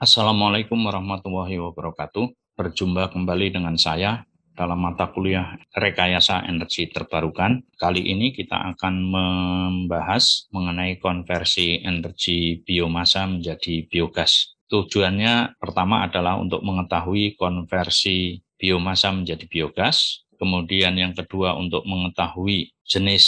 Assalamualaikum warahmatullahi wabarakatuh. Berjumpa kembali dengan saya dalam mata kuliah Rekayasa Energi Terbarukan. Kali ini kita akan membahas mengenai konversi energi biomasa menjadi biogas. Tujuannya pertama adalah untuk mengetahui konversi biomasa menjadi biogas, Kemudian yang kedua untuk mengetahui jenis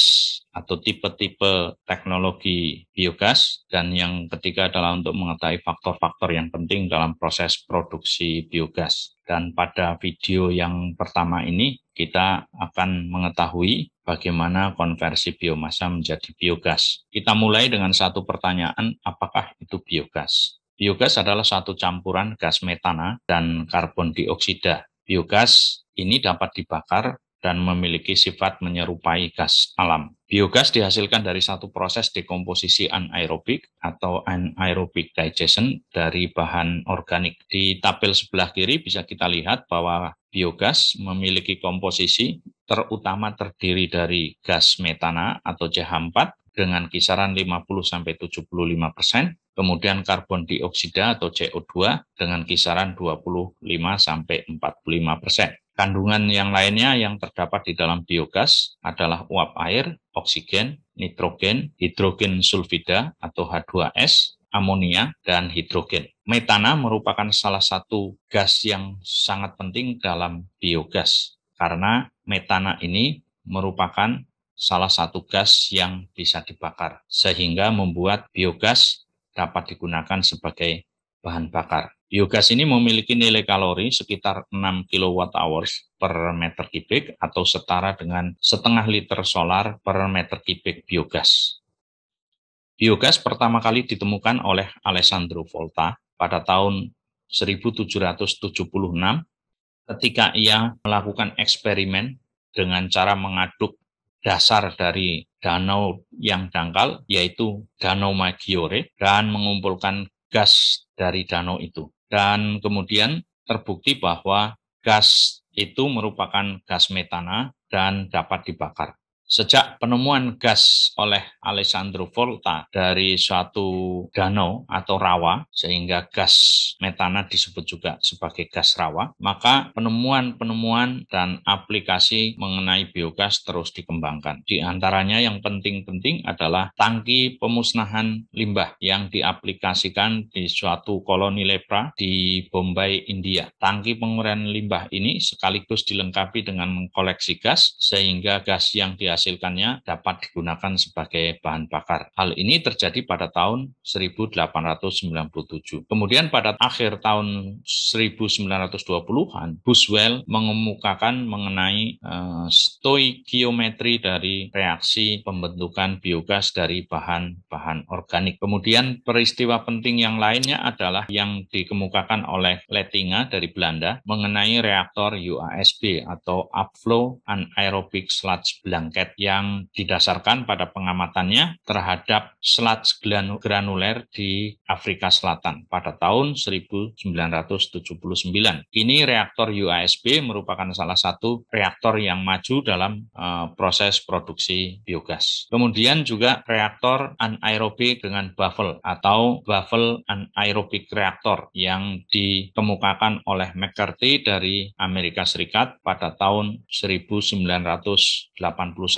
atau tipe-tipe teknologi biogas dan yang ketiga adalah untuk mengetahui faktor-faktor yang penting dalam proses produksi biogas. Dan pada video yang pertama ini kita akan mengetahui bagaimana konversi biomasa menjadi biogas. Kita mulai dengan satu pertanyaan, apakah itu biogas? Biogas adalah satu campuran gas metana dan karbon dioksida. Biogas ini dapat dibakar dan memiliki sifat menyerupai gas alam. Biogas dihasilkan dari satu proses dekomposisi anaerobik atau anaerobic digestion dari bahan organik. Di tabel sebelah kiri bisa kita lihat bahwa biogas memiliki komposisi terutama terdiri dari gas metana atau CH4 dengan kisaran 50-75 persen, kemudian karbon dioksida atau CO2 dengan kisaran 25-45 persen. Kandungan yang lainnya yang terdapat di dalam biogas adalah uap air, oksigen, nitrogen, hidrogen sulfida atau H2S, amonia, dan hidrogen. Metana merupakan salah satu gas yang sangat penting dalam biogas karena metana ini merupakan salah satu gas yang bisa dibakar sehingga membuat biogas dapat digunakan sebagai bahan bakar. Biogas ini memiliki nilai kalori sekitar 6 kWh per meter kubik atau setara dengan setengah liter solar per meter kubik biogas. Biogas pertama kali ditemukan oleh Alessandro Volta pada tahun 1776 ketika ia melakukan eksperimen dengan cara mengaduk dasar dari danau yang dangkal yaitu Danau Maggiore dan mengumpulkan gas dari danau itu dan kemudian terbukti bahwa gas itu merupakan gas metana dan dapat dibakar. Sejak penemuan gas oleh Alessandro Volta dari suatu danau atau rawa, sehingga gas metana disebut juga sebagai gas rawa, maka penemuan-penemuan dan aplikasi mengenai biogas terus dikembangkan. Di antaranya yang penting-penting adalah tangki pemusnahan limbah yang diaplikasikan di suatu koloni lepra di Bombay, India. Tangki pengurian limbah ini sekaligus dilengkapi dengan koleksi gas, sehingga gas yang dihasilkan dihasilkannya dapat digunakan sebagai bahan bakar. Hal ini terjadi pada tahun 1897. Kemudian pada akhir tahun 1920-an, Buswell mengemukakan mengenai uh, stoikiometri dari reaksi pembentukan biogas dari bahan-bahan organik. Kemudian peristiwa penting yang lainnya adalah yang dikemukakan oleh Lettinga dari Belanda mengenai reaktor UASB atau Upflow Anaerobic Sludge Blanket yang didasarkan pada pengamatannya terhadap selat granuler di Afrika Selatan pada tahun 1979. Ini reaktor UASB merupakan salah satu reaktor yang maju dalam uh, proses produksi biogas. Kemudian juga reaktor anaerobik dengan Baffle atau Baffle anaerobic reaktor yang dikemukakan oleh McCarthy dari Amerika Serikat pada tahun 1981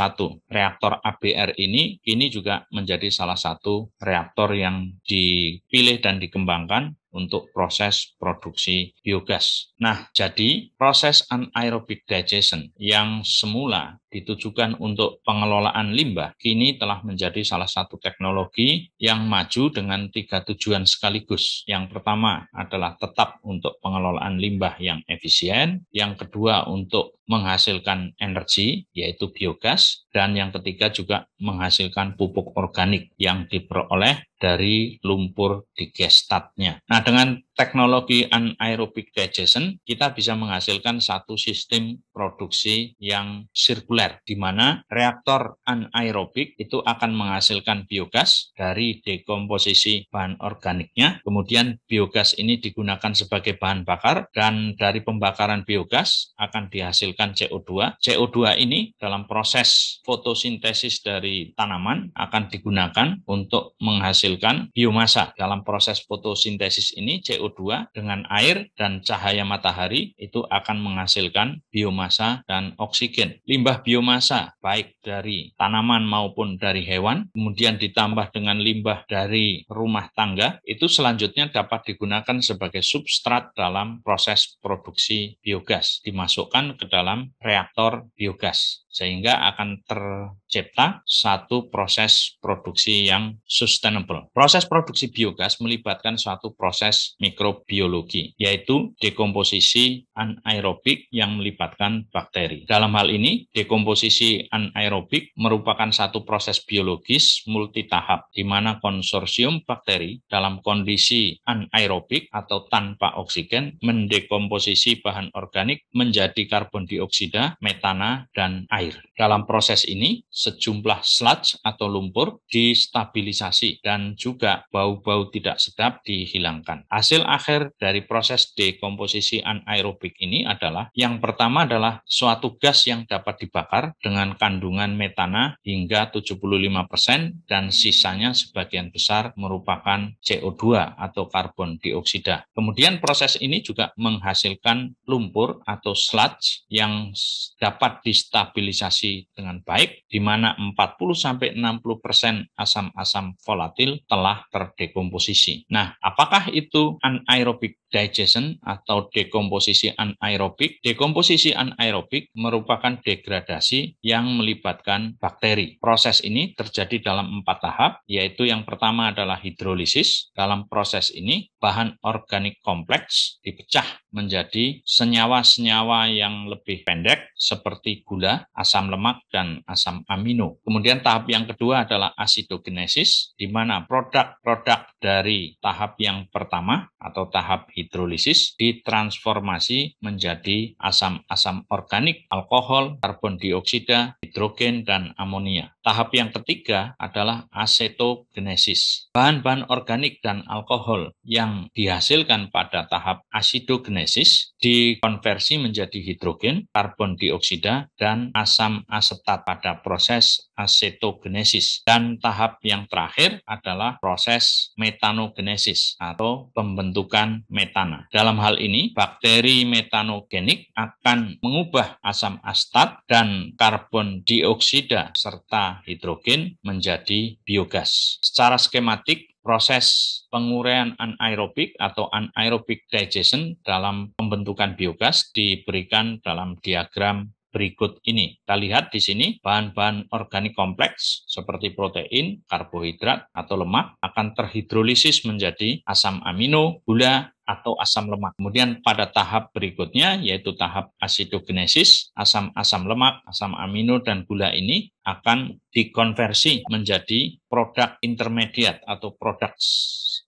satu reaktor ABR ini, ini juga menjadi salah satu reaktor yang dipilih dan dikembangkan untuk proses produksi biogas. Nah, jadi proses anaerobic digestion yang semula ditujukan untuk pengelolaan limbah kini telah menjadi salah satu teknologi yang maju dengan tiga tujuan sekaligus. Yang pertama adalah tetap untuk pengelolaan limbah yang efisien, yang kedua untuk menghasilkan energi yaitu biogas dan yang ketiga juga menghasilkan pupuk organik yang diperoleh dari lumpur digestatnya. Nah, dengan teknologi anaerobic digestion, kita bisa menghasilkan satu sistem produksi yang sirkuler, di mana reaktor anaerobik itu akan menghasilkan biogas dari dekomposisi bahan organiknya. Kemudian biogas ini digunakan sebagai bahan bakar dan dari pembakaran biogas akan dihasilkan CO2. CO2 ini dalam proses fotosintesis dari tanaman akan digunakan untuk menghasilkan biomasa. Dalam proses fotosintesis ini CO2 CO2 dengan air dan cahaya matahari itu akan menghasilkan biomasa dan oksigen. Limbah biomasa baik dari tanaman maupun dari hewan, kemudian ditambah dengan limbah dari rumah tangga, itu selanjutnya dapat digunakan sebagai substrat dalam proses produksi biogas, dimasukkan ke dalam reaktor biogas sehingga akan tercipta satu proses produksi yang sustainable. Proses produksi biogas melibatkan suatu proses mikro mikrobiologi, yaitu dekomposisi anaerobik yang melibatkan bakteri. Dalam hal ini, dekomposisi anaerobik merupakan satu proses biologis multitahap di mana konsorsium bakteri dalam kondisi anaerobik atau tanpa oksigen mendekomposisi bahan organik menjadi karbon dioksida, metana, dan air. Dalam proses ini, sejumlah sludge atau lumpur distabilisasi dan juga bau-bau tidak sedap dihilangkan. Hasil akhir dari proses dekomposisi anaerobik ini adalah yang pertama adalah suatu gas yang dapat dibakar dengan kandungan metana hingga 75% dan sisanya sebagian besar merupakan CO2 atau karbon dioksida. Kemudian proses ini juga menghasilkan lumpur atau sludge yang dapat distabilisasi dengan baik di mana 40-60% asam-asam volatil telah terdekomposisi. Nah, apakah itu anaerobic digestion atau dekomposisi anaerobik. Dekomposisi anaerobik merupakan degradasi yang melibatkan bakteri. Proses ini terjadi dalam empat tahap, yaitu yang pertama adalah hidrolisis. Dalam proses ini, bahan organik kompleks dipecah menjadi senyawa-senyawa yang lebih pendek seperti gula, asam lemak, dan asam amino. Kemudian tahap yang kedua adalah asidogenesis, di mana produk-produk dari tahap yang pertama atau tahap hidrolisis ditransformasi menjadi asam-asam organik, alkohol, karbon dioksida, hidrogen, dan amonia. Tahap yang ketiga adalah asetogenesis. Bahan-bahan organik dan alkohol yang dihasilkan pada tahap asidogenesis dikonversi menjadi hidrogen, karbon dioksida, dan asam asetat pada proses asetogenesis. Dan tahap yang terakhir adalah proses metanogenesis atau pembentukan metana. Dalam hal ini, bakteri metanogenik akan mengubah asam astat dan karbon dioksida serta hidrogen menjadi biogas. Secara skematik, proses penguraian anaerobik atau anaerobic digestion dalam pembentukan biogas diberikan dalam diagram berikut ini. Kita lihat di sini bahan-bahan organik kompleks seperti protein, karbohidrat, atau lemak akan terhidrolisis menjadi asam amino, gula, atau asam lemak. Kemudian pada tahap berikutnya yaitu tahap asidogenesis, asam-asam lemak, asam amino dan gula ini akan dikonversi menjadi produk intermediate atau produk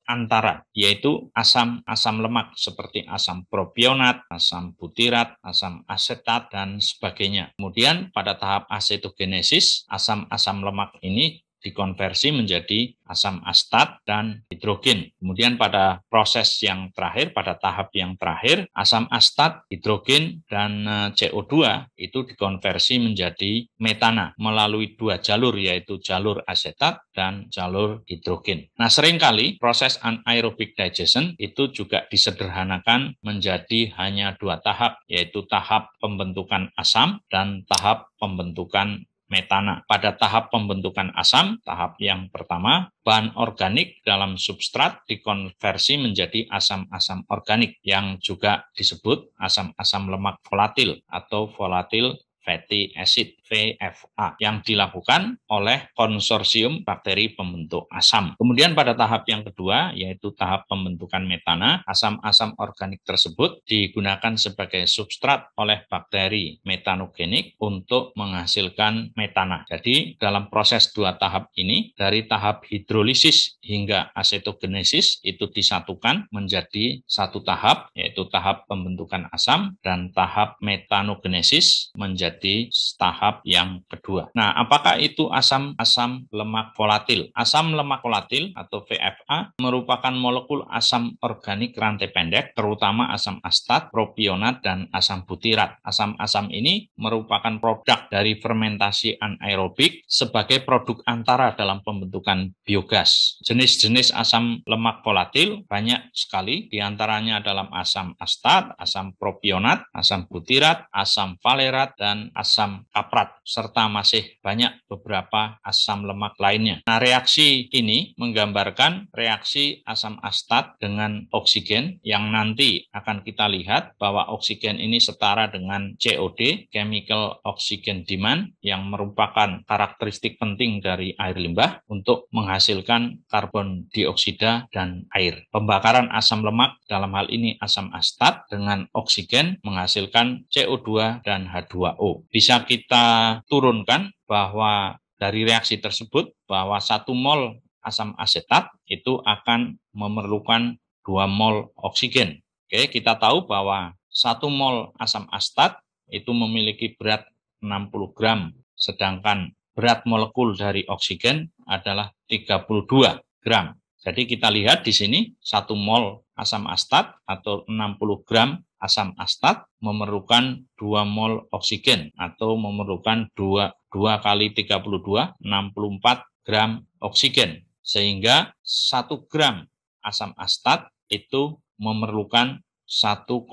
antara yaitu asam-asam lemak seperti asam propionat, asam butirat, asam asetat dan sebagainya. Kemudian pada tahap asetogenesis, asam-asam lemak ini dikonversi menjadi asam astat dan hidrogen. Kemudian pada proses yang terakhir, pada tahap yang terakhir, asam astat, hidrogen, dan eh, CO2 itu dikonversi menjadi metana melalui dua jalur, yaitu jalur asetat dan jalur hidrogen. Nah, seringkali proses anaerobic digestion itu juga disederhanakan menjadi hanya dua tahap, yaitu tahap pembentukan asam dan tahap pembentukan metana. Pada tahap pembentukan asam, tahap yang pertama, bahan organik dalam substrat dikonversi menjadi asam-asam organik yang juga disebut asam-asam lemak volatil atau volatil fatty acid VFA yang dilakukan oleh konsorsium bakteri pembentuk asam. Kemudian pada tahap yang kedua yaitu tahap pembentukan metana, asam-asam organik tersebut digunakan sebagai substrat oleh bakteri metanogenik untuk menghasilkan metana. Jadi dalam proses dua tahap ini dari tahap hidrolisis hingga asetogenesis itu disatukan menjadi satu tahap yaitu tahap pembentukan asam dan tahap metanogenesis menjadi menjadi tahap yang kedua. Nah, apakah itu asam-asam lemak volatil? Asam lemak volatil atau VFA merupakan molekul asam organik rantai pendek, terutama asam astat, propionat, dan asam butirat. Asam-asam ini merupakan produk dari fermentasi anaerobik sebagai produk antara dalam pembentukan biogas. Jenis-jenis asam lemak volatil banyak sekali, diantaranya dalam asam astat, asam propionat, asam butirat, asam valerat, dan asam kaprat serta masih banyak beberapa asam lemak lainnya. Nah, reaksi ini menggambarkan reaksi asam astat dengan oksigen yang nanti akan kita lihat bahwa oksigen ini setara dengan COD, chemical oxygen demand yang merupakan karakteristik penting dari air limbah untuk menghasilkan karbon dioksida dan air. Pembakaran asam lemak dalam hal ini asam astat dengan oksigen menghasilkan CO2 dan H2O bisa kita turunkan bahwa dari reaksi tersebut bahwa satu mol asam asetat itu akan memerlukan dua mol oksigen. Oke, kita tahu bahwa satu mol asam asetat itu memiliki berat 60 gram, sedangkan berat molekul dari oksigen adalah 32 gram. Jadi kita lihat di sini satu mol asam astat atau 60 gram asam astat memerlukan 2 mol oksigen atau memerlukan 2, 2 kali 32, 64 gram oksigen. Sehingga 1 gram asam astat itu memerlukan 1,07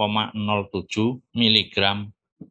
mg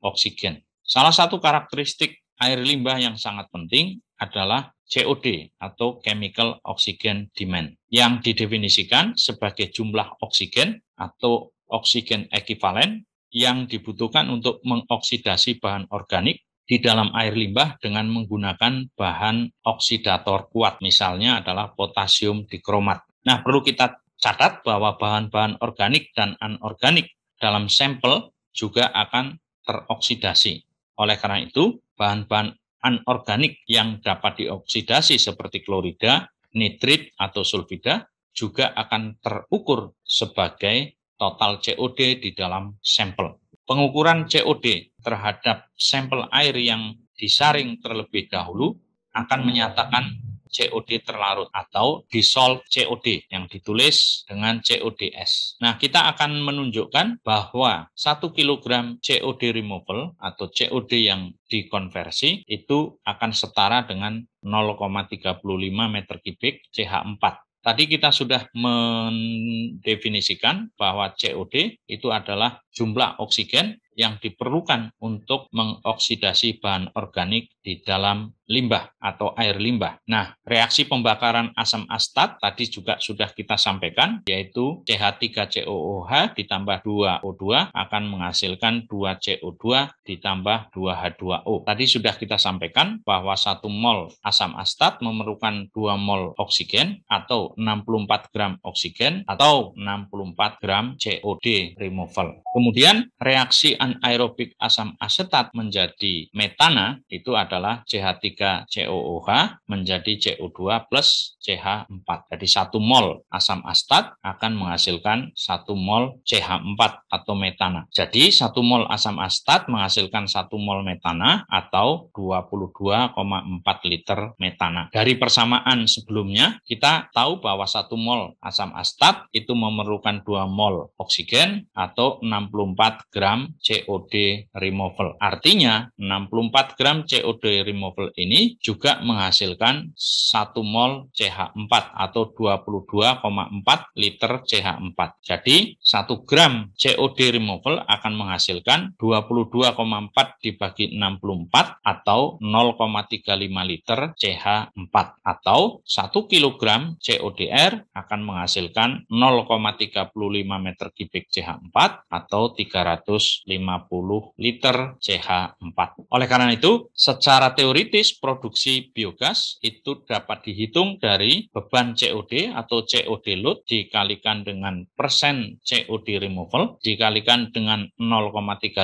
oksigen. Salah satu karakteristik air limbah yang sangat penting adalah COD atau Chemical Oxygen Demand yang didefinisikan sebagai jumlah oksigen atau oksigen ekivalen yang dibutuhkan untuk mengoksidasi bahan organik di dalam air limbah dengan menggunakan bahan oksidator kuat, misalnya adalah potasium dikromat. Nah, perlu kita catat bahwa bahan-bahan organik dan anorganik dalam sampel juga akan teroksidasi. Oleh karena itu, bahan-bahan anorganik yang dapat dioksidasi seperti klorida, nitrit, atau sulfida juga akan terukur sebagai total COD di dalam sampel. Pengukuran COD terhadap sampel air yang disaring terlebih dahulu akan menyatakan COD terlarut atau dissolved COD yang ditulis dengan CODS. Nah, kita akan menunjukkan bahwa 1 kg COD removal atau COD yang dikonversi itu akan setara dengan 0,35 meter kubik CH4 Tadi kita sudah mendefinisikan bahwa COD itu adalah jumlah oksigen yang diperlukan untuk mengoksidasi bahan organik di dalam limbah atau air limbah. Nah, reaksi pembakaran asam astat tadi juga sudah kita sampaikan, yaitu CH3COOH ditambah 2O2 akan menghasilkan 2CO2 ditambah 2H2O. Tadi sudah kita sampaikan bahwa 1 mol asam astat memerlukan 2 mol oksigen atau 64 gram oksigen atau 64 gram COD removal. Kemudian reaksi anaerobik asam asetat menjadi metana itu adalah CH3COOH menjadi CO2 plus CH4. Jadi satu mol asam asetat akan menghasilkan satu mol CH4 atau metana. Jadi satu mol asam asetat menghasilkan satu mol metana atau 22,4 liter metana. Dari persamaan sebelumnya kita tahu bahwa satu mol asam asetat itu memerlukan dua mol oksigen atau 6 64 gram COD removal. Artinya 64 gram COD removal ini juga menghasilkan 1 mol CH4 atau 22,4 liter CH4. Jadi 1 gram COD removal akan menghasilkan 22,4 dibagi 64 atau 0,35 liter CH4 atau 1 kg CODR akan menghasilkan 0,35 meter kubik CH4 atau atau 350 liter CH4. Oleh karena itu, secara teoritis produksi biogas itu dapat dihitung dari beban COD atau COD load dikalikan dengan persen COD removal dikalikan dengan 0,35.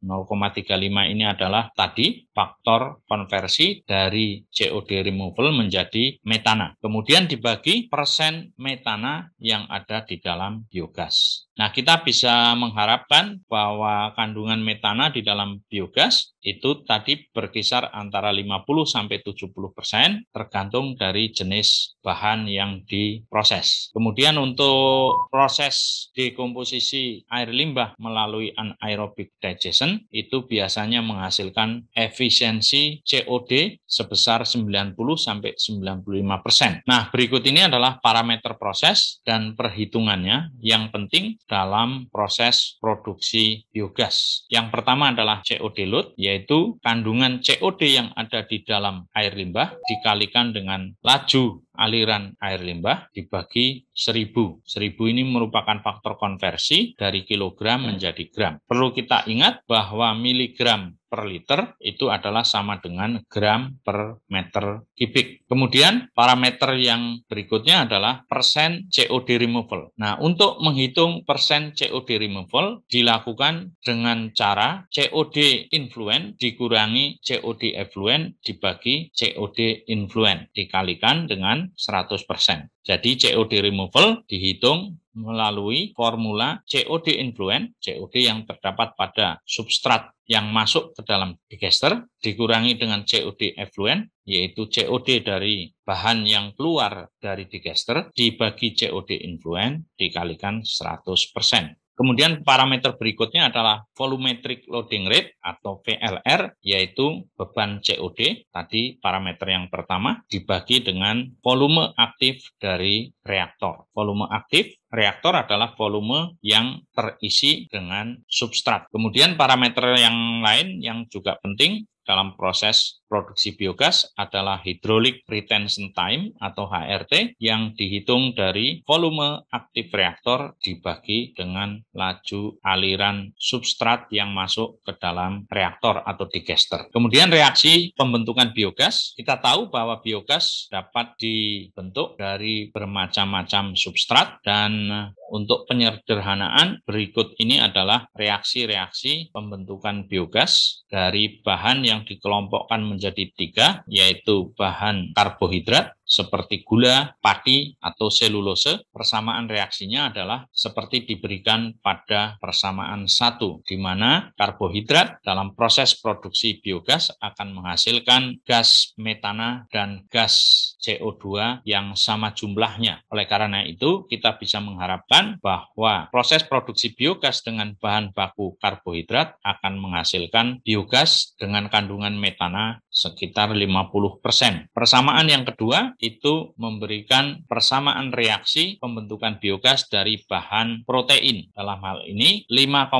0,35 ini adalah tadi faktor konversi dari COD removal menjadi metana. Kemudian dibagi persen metana yang ada di dalam biogas. Nah, kita bisa mengharapkan bahwa kandungan metana di dalam biogas itu tadi berkisar antara 50 sampai 70 persen tergantung dari jenis bahan yang diproses. Kemudian untuk proses dekomposisi air limbah melalui anaerobic digestion itu biasanya menghasilkan efisiensi COD sebesar 90 sampai 95 persen. Nah, berikut ini adalah parameter proses dan perhitungannya yang penting dalam proses produksi biogas. Yang pertama adalah COD load, yaitu kandungan COD yang ada di dalam air limbah dikalikan dengan laju aliran air limbah dibagi 1000. 1000 ini merupakan faktor konversi dari kilogram menjadi gram. Perlu kita ingat bahwa miligram per liter itu adalah sama dengan gram per meter kubik. Kemudian parameter yang berikutnya adalah persen COD removal. Nah, untuk menghitung persen COD removal dilakukan dengan cara COD influent dikurangi COD effluent dibagi COD influent dikalikan dengan 100%. Jadi COD removal dihitung melalui formula COD influent COD yang terdapat pada substrat yang masuk ke dalam digester, dikurangi dengan COD effluent, yaitu COD dari bahan yang keluar dari digester, dibagi COD influent dikalikan 100%. Kemudian parameter berikutnya adalah volumetric loading rate atau VLR yaitu beban COD. Tadi parameter yang pertama dibagi dengan volume aktif dari reaktor. Volume aktif reaktor adalah volume yang terisi dengan substrat. Kemudian parameter yang lain yang juga penting dalam proses produksi biogas adalah hydraulic retention time atau HRT yang dihitung dari volume aktif reaktor dibagi dengan laju aliran substrat yang masuk ke dalam reaktor atau digester. Kemudian reaksi pembentukan biogas, kita tahu bahwa biogas dapat dibentuk dari bermacam-macam substrat dan untuk penyederhanaan berikut ini adalah reaksi-reaksi pembentukan biogas dari bahan yang yang dikelompokkan menjadi tiga, yaitu bahan karbohidrat, seperti gula, pati, atau selulose, persamaan reaksinya adalah seperti diberikan pada persamaan satu, di mana karbohidrat dalam proses produksi biogas akan menghasilkan gas metana dan gas CO2 yang sama jumlahnya. Oleh karena itu, kita bisa mengharapkan bahwa proses produksi biogas dengan bahan baku karbohidrat akan menghasilkan biogas dengan kandungan metana sekitar 50%. Persamaan yang kedua itu memberikan persamaan reaksi pembentukan biogas dari bahan protein. Dalam hal ini 5,5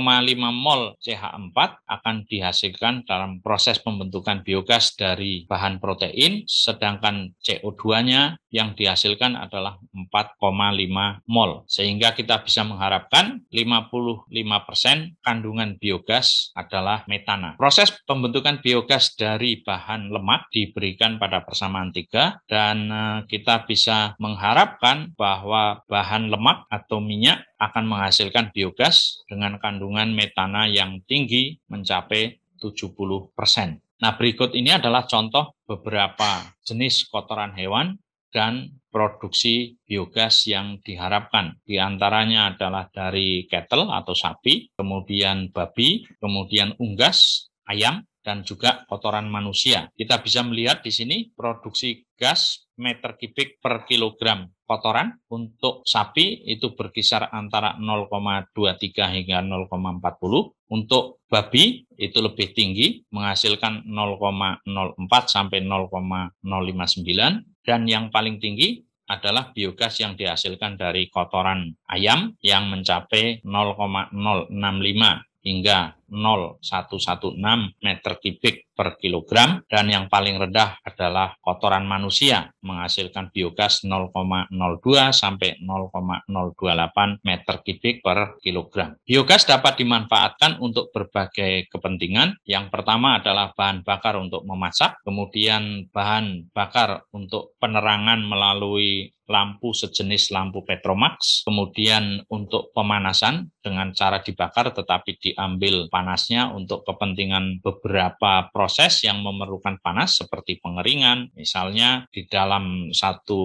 mol CH4 akan dihasilkan dalam proses pembentukan biogas dari bahan protein, sedangkan CO2-nya yang dihasilkan adalah 4,5 mol. Sehingga kita bisa mengharapkan 55% kandungan biogas adalah metana. Proses pembentukan biogas dari bahan lemak diberikan pada persamaan 3 dan eh, kita bisa mengharapkan bahwa bahan lemak atau minyak akan menghasilkan biogas dengan kandungan metana yang tinggi mencapai 70%. Nah, berikut ini adalah contoh beberapa jenis kotoran hewan dan produksi biogas yang diharapkan. Di antaranya adalah dari kettle atau sapi, kemudian babi, kemudian unggas, ayam, dan juga kotoran manusia. Kita bisa melihat di sini produksi gas meter kubik per kilogram kotoran untuk sapi itu berkisar antara 0,23 hingga 0,40. Untuk babi itu lebih tinggi menghasilkan 0,04 sampai 0,059 dan yang paling tinggi adalah biogas yang dihasilkan dari kotoran ayam yang mencapai 0,065 hingga 0116 meter kubik per kilogram dan yang paling rendah adalah kotoran manusia menghasilkan biogas 0,02 sampai 0,028 meter kubik per kilogram. Biogas dapat dimanfaatkan untuk berbagai kepentingan. Yang pertama adalah bahan bakar untuk memasak, kemudian bahan bakar untuk penerangan melalui lampu sejenis lampu Petromax, kemudian untuk pemanasan dengan cara dibakar tetapi diambil panasnya untuk kepentingan beberapa proses proses yang memerlukan panas seperti pengeringan, misalnya di dalam satu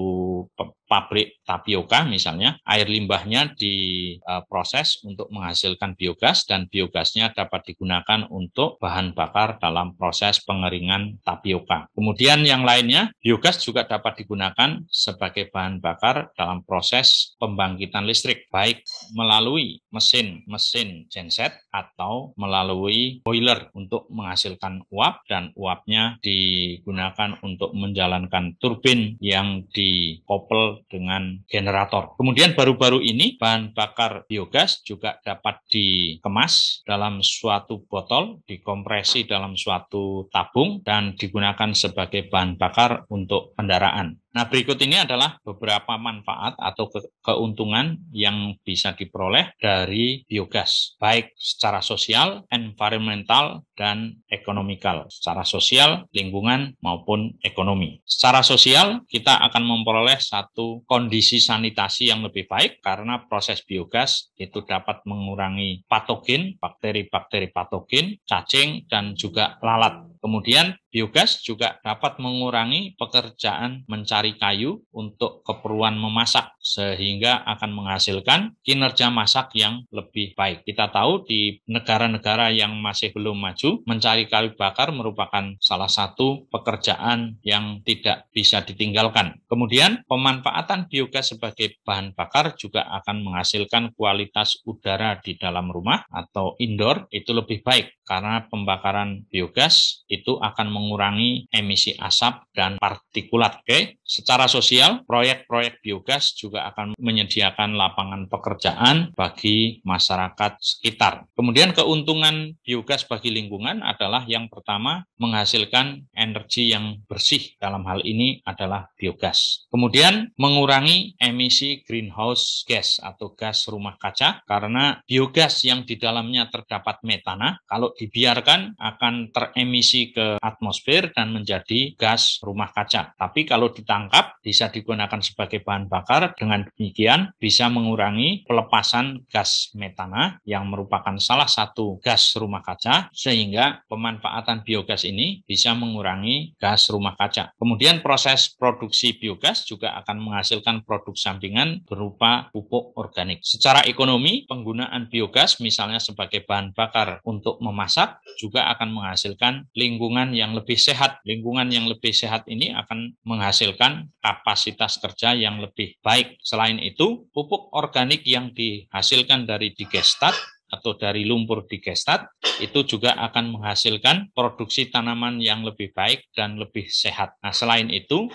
pabrik tapioka misalnya, air limbahnya diproses eh, untuk menghasilkan biogas dan biogasnya dapat digunakan untuk bahan bakar dalam proses pengeringan tapioka. Kemudian yang lainnya, biogas juga dapat digunakan sebagai bahan bakar dalam proses pembangkitan listrik, baik melalui mesin-mesin genset atau melalui boiler untuk menghasilkan uap dan uapnya digunakan untuk menjalankan turbin yang dikopel dengan generator. Kemudian baru-baru ini bahan bakar biogas juga dapat dikemas dalam suatu botol, dikompresi dalam suatu tabung dan digunakan sebagai bahan bakar untuk kendaraan. Nah, berikut ini adalah beberapa manfaat atau ke keuntungan yang bisa diperoleh dari biogas, baik secara sosial, environmental, dan ekonomikal, secara sosial, lingkungan, maupun ekonomi. Secara sosial, kita akan memperoleh satu kondisi sanitasi yang lebih baik karena proses biogas itu dapat mengurangi patogen, bakteri-bakteri patogen, cacing, dan juga lalat Kemudian biogas juga dapat mengurangi pekerjaan mencari kayu untuk keperluan memasak sehingga akan menghasilkan kinerja masak yang lebih baik. Kita tahu di negara-negara yang masih belum maju, mencari kayu bakar merupakan salah satu pekerjaan yang tidak bisa ditinggalkan. Kemudian pemanfaatan biogas sebagai bahan bakar juga akan menghasilkan kualitas udara di dalam rumah atau indoor itu lebih baik karena pembakaran biogas itu akan mengurangi emisi asap dan partikulat. Oke, okay? Secara sosial, proyek-proyek biogas juga akan menyediakan lapangan pekerjaan bagi masyarakat sekitar. Kemudian keuntungan biogas bagi lingkungan adalah yang pertama menghasilkan energi yang bersih. Dalam hal ini adalah biogas. Kemudian mengurangi emisi greenhouse gas atau gas rumah kaca karena biogas yang di dalamnya terdapat metana kalau dibiarkan akan teremisi ke atmosfer dan menjadi gas rumah kaca. Tapi kalau ditangkap bisa digunakan sebagai bahan bakar. Dengan demikian bisa mengurangi pelepasan gas metana yang merupakan salah satu gas rumah kaca sehingga pemanfaatan biogas ini bisa mengurangi gas rumah kaca. Kemudian proses produksi biogas juga akan menghasilkan produk sampingan berupa pupuk organik. Secara ekonomi, penggunaan biogas misalnya sebagai bahan bakar untuk memasak juga akan menghasilkan lingkungan yang lebih sehat. Lingkungan yang lebih sehat ini akan menghasilkan menghasilkan kapasitas kerja yang lebih baik. Selain itu, pupuk organik yang dihasilkan dari digestat atau dari lumpur digestat itu juga akan menghasilkan produksi tanaman yang lebih baik dan lebih sehat. Nah, selain itu,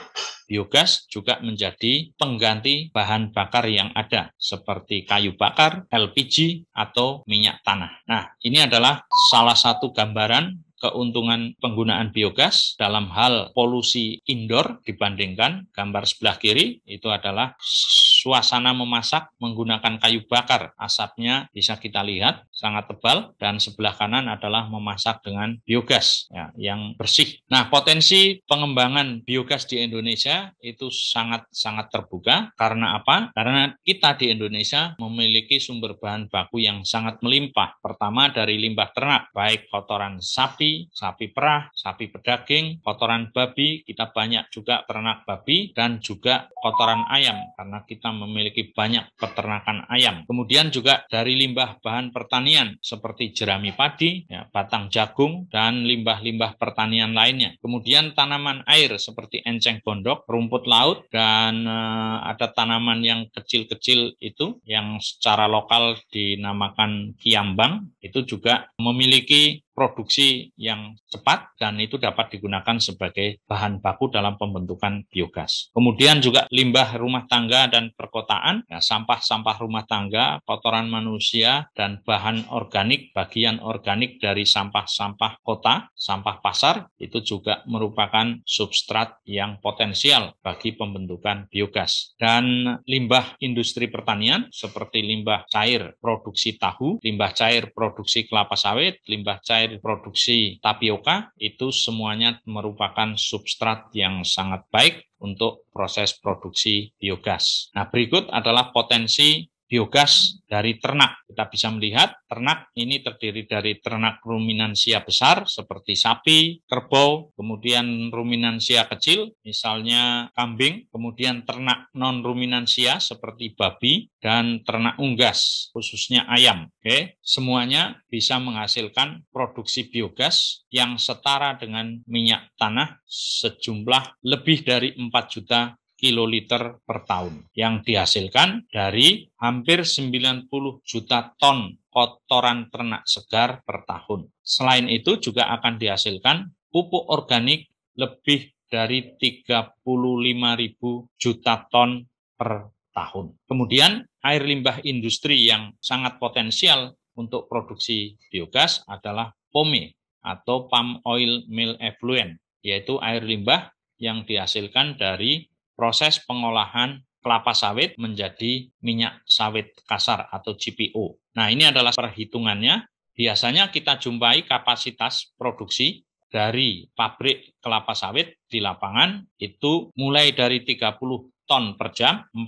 biogas juga menjadi pengganti bahan bakar yang ada seperti kayu bakar, LPG atau minyak tanah. Nah, ini adalah salah satu gambaran keuntungan penggunaan biogas dalam hal polusi indoor dibandingkan gambar sebelah kiri itu adalah suasana memasak menggunakan kayu bakar. Asapnya bisa kita lihat sangat tebal dan sebelah kanan adalah memasak dengan biogas ya, yang bersih. Nah, potensi pengembangan biogas di Indonesia itu sangat-sangat terbuka karena apa? Karena kita di Indonesia memiliki sumber bahan baku yang sangat melimpah. Pertama dari limbah ternak, baik kotoran sapi, sapi perah, sapi pedaging, kotoran babi, kita banyak juga ternak babi dan juga kotoran ayam karena kita memiliki banyak peternakan ayam. Kemudian juga dari limbah bahan pertanian seperti jerami padi, ya, batang jagung, dan limbah-limbah pertanian lainnya. Kemudian tanaman air seperti enceng gondok, rumput laut, dan e, ada tanaman yang kecil-kecil itu yang secara lokal dinamakan kiambang, itu juga memiliki produksi yang cepat dan itu dapat digunakan sebagai bahan baku dalam pembentukan biogas. Kemudian juga limbah rumah tangga dan perkotaan, sampah ya, sampah-sampah rumah tangga, kotoran manusia, dan bahan organik, bagian organik dari sampah-sampah kota, sampah pasar, itu juga merupakan substrat yang potensial bagi pembentukan biogas. Dan limbah industri pertanian seperti limbah cair produksi tahu, limbah cair produksi kelapa sawit, limbah cair Produksi produksi tapioka itu semuanya merupakan substrat yang sangat baik untuk proses produksi biogas. Nah, berikut adalah potensi biogas dari ternak. Kita bisa melihat ternak ini terdiri dari ternak ruminansia besar seperti sapi, kerbau, kemudian ruminansia kecil misalnya kambing, kemudian ternak non ruminansia seperti babi dan ternak unggas khususnya ayam. Oke, semuanya bisa menghasilkan produksi biogas yang setara dengan minyak tanah sejumlah lebih dari 4 juta kiloliter per tahun yang dihasilkan dari hampir 90 juta ton kotoran ternak segar per tahun. Selain itu juga akan dihasilkan pupuk organik lebih dari 35 ribu juta ton per tahun. Kemudian air limbah industri yang sangat potensial untuk produksi biogas adalah POME atau palm oil mill effluent, yaitu air limbah yang dihasilkan dari proses pengolahan kelapa sawit menjadi minyak sawit kasar atau CPO. Nah, ini adalah perhitungannya. Biasanya kita jumpai kapasitas produksi dari pabrik kelapa sawit di lapangan itu mulai dari 30 ton per jam, 45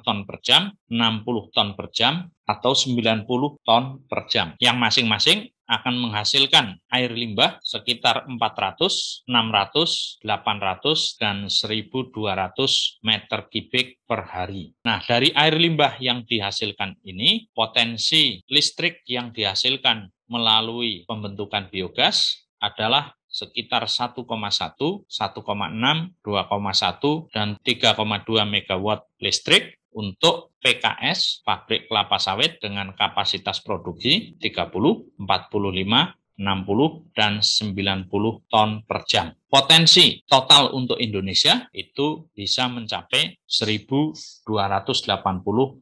ton per jam, 60 ton per jam, atau 90 ton per jam. Yang masing-masing akan menghasilkan air limbah sekitar 400, 600, 800, dan 1200 meter kubik per hari. Nah, dari air limbah yang dihasilkan ini, potensi listrik yang dihasilkan melalui pembentukan biogas adalah sekitar 1,1, 1,6, 2,1, dan 3,2 MW listrik untuk PKS, pabrik kelapa sawit dengan kapasitas produksi 30, 45, 60, dan 90 ton per jam potensi total untuk Indonesia itu bisa mencapai 1280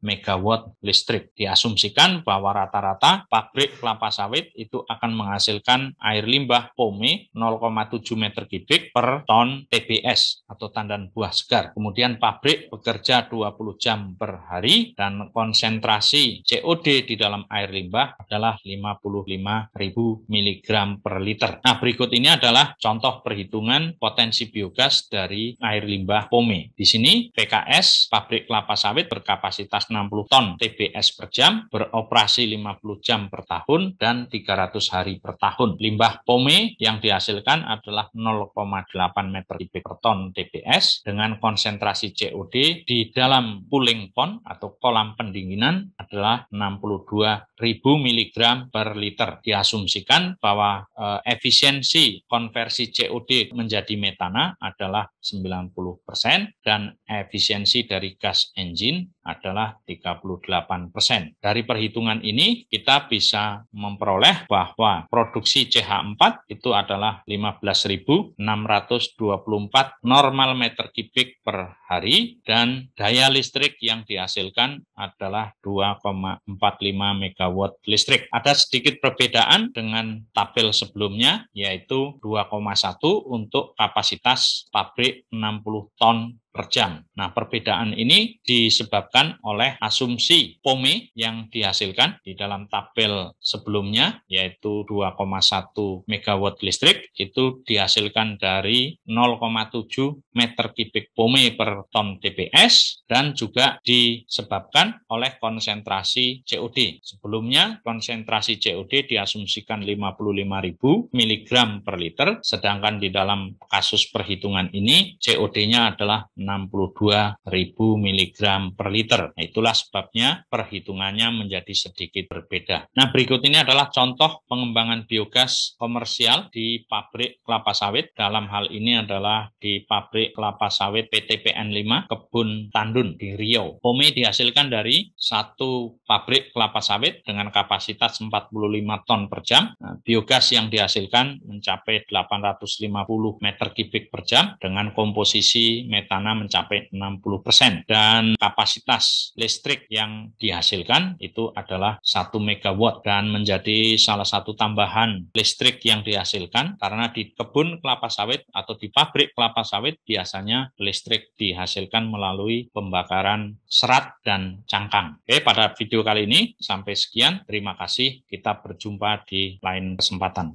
MW listrik. Diasumsikan bahwa rata-rata pabrik kelapa sawit itu akan menghasilkan air limbah POME e 0,7 meter kubik per ton TBS atau tandan buah segar. Kemudian pabrik bekerja 20 jam per hari dan konsentrasi COD di dalam air limbah adalah 55.000 mg per liter. Nah, berikut ini adalah contoh perhitungan perhitungan potensi biogas dari air limbah POME. Di sini PKS, pabrik kelapa sawit berkapasitas 60 ton TBS per jam, beroperasi 50 jam per tahun, dan 300 hari per tahun. Limbah POME yang dihasilkan adalah 0,8 meter kubik per ton TBS dengan konsentrasi COD di dalam cooling pond atau kolam pendinginan adalah 62 ribu miligram per liter. Diasumsikan bahwa eh, efisiensi konversi COD menjadi metana adalah 90% dan efisiensi dari gas engine adalah 38 persen. Dari perhitungan ini kita bisa memperoleh bahwa produksi CH4 itu adalah 15.624 normal meter kubik per hari dan daya listrik yang dihasilkan adalah 2,45 megawatt listrik. Ada sedikit perbedaan dengan tabel sebelumnya yaitu 2,1 untuk kapasitas pabrik 60 ton per jam. Nah, perbedaan ini disebabkan oleh asumsi POME yang dihasilkan di dalam tabel sebelumnya, yaitu 2,1 MW listrik, itu dihasilkan dari 0,7 meter kubik POME per ton TPS dan juga disebabkan oleh konsentrasi COD. Sebelumnya, konsentrasi COD diasumsikan 55.000 mg per liter, sedangkan di dalam kasus perhitungan ini, COD-nya adalah 62.000 mg per liter. Nah, itulah sebabnya perhitungannya menjadi sedikit berbeda. Nah, berikut ini adalah contoh pengembangan biogas komersial di pabrik kelapa sawit. Dalam hal ini adalah di pabrik kelapa sawit PTPN 5 Kebun Tandun di Riau. POME dihasilkan dari satu pabrik kelapa sawit dengan kapasitas 45 ton per jam. Nah, biogas yang dihasilkan mencapai 850 meter kubik per jam dengan komposisi metana karena mencapai 60% dan kapasitas listrik yang dihasilkan itu adalah satu megawatt dan menjadi salah satu tambahan listrik yang dihasilkan karena di kebun kelapa sawit atau di pabrik kelapa sawit biasanya listrik dihasilkan melalui pembakaran serat dan cangkang. Oke, pada video kali ini sampai sekian. Terima kasih. Kita berjumpa di lain kesempatan.